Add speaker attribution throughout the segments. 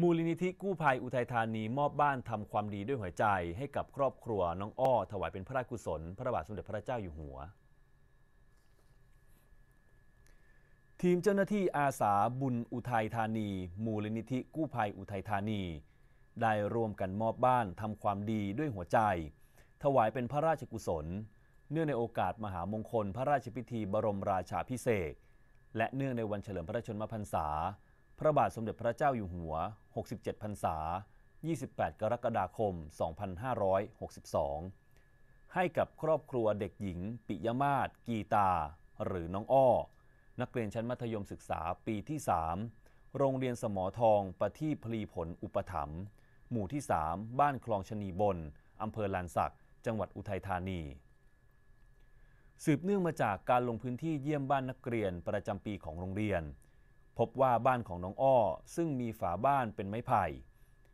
Speaker 1: มูลนิธิกู้ภัยอุทัยธานีมอบบ้านทำความดีด้วยหัวใจให้กับครอบครัวน้องอ้อถวายเป็นพระราชกุศลพระบาทสมเด็จพระเจ้าอยู่หัว ทีมเจ้าหน้าที่อาสาบุญอุทัยธานีมูลนิธิกู้ภัยอุทัยธานีได้รวมกันมอบบ้านทำความดีด้วยหัวใจถวายเป็นพระราชกุศลเนื่องในโอกาสมหามงคลพระราชพิธีบรมราชาพิเศษและเนื่องในวันเฉลิมพระชนมพรรษาพระบาทสมเด็จพระเจ้าอยู่หัว 67พรรษา 28 กรกฎาคม 2562 ให้กับครอบครัวเด็กหญิง ปิยมาศ กีตา หรือน้องอ้อ นักเรียนชั้นมัธยมศึกษาปีที่ 3 โรงเรียนสมอทอง ประทีพลีผลอุปถัมภ์ หมู่ที่ 3 บ้านคลองชนีบน อำเภอลานสักจังหวัดอุทัยธานี สืบเนื่องมาจากการลงพื้นที่เยี่ยมบ้านนักเรียนประจำปีของโรงเรียนพบว่าบ้านของน้องอ้อซึ่งมีฝาบ้านเป็นไม้ไผ่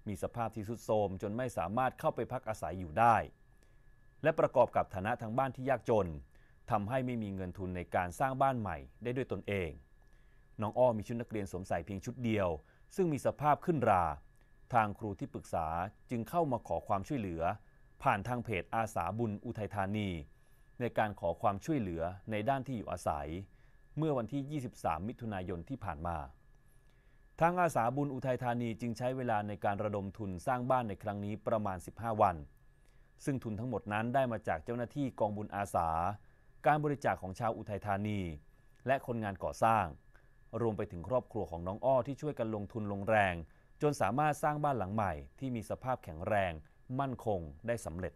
Speaker 1: มีสภาพที่ทรุดโทรมจนไม่สามารถเข้าไปพักอาศัยอยู่ได้ และประกอบกับฐานะทางบ้านที่ยากจนทำให้ไม่มีเงินทุนในการสร้างบ้านใหม่ได้ด้วยตนเอง น้องอ้อมีชุดนักเรียนสวมใส่เพียงชุดเดียว ซึ่งมีสภาพขึ้นรา ทางครูที่ปรึกษาจึงเข้ามาขอความช่วยเหลือ ผ่านทางเพจอาสาบุญอุทัยธานี ในการขอความช่วยเหลือในด้านที่อยู่อาศัยเมื่อวันที่ 23 มิถุนายนที่ผ่านมา ทางอาสาบุญอุทัยธานีจึงใช้เวลาในการระดมทุนสร้างบ้านในครั้งนี้ประมาณ 15 วัน ซึ่งทุนทั้งหมดนั้นได้มาจากเจ้าหน้าที่กองบุญอาสา การบริจาคของชาวอุทัยธานี และคนงานก่อสร้าง รวมไปถึงครอบครัวของน้องอ้อ ที่ช่วยกันลงทุนลงแรง จนสามารถสร้างบ้านหลังใหม่ที่มีสภาพแข็งแรง มั่นคงได้สำเร็จ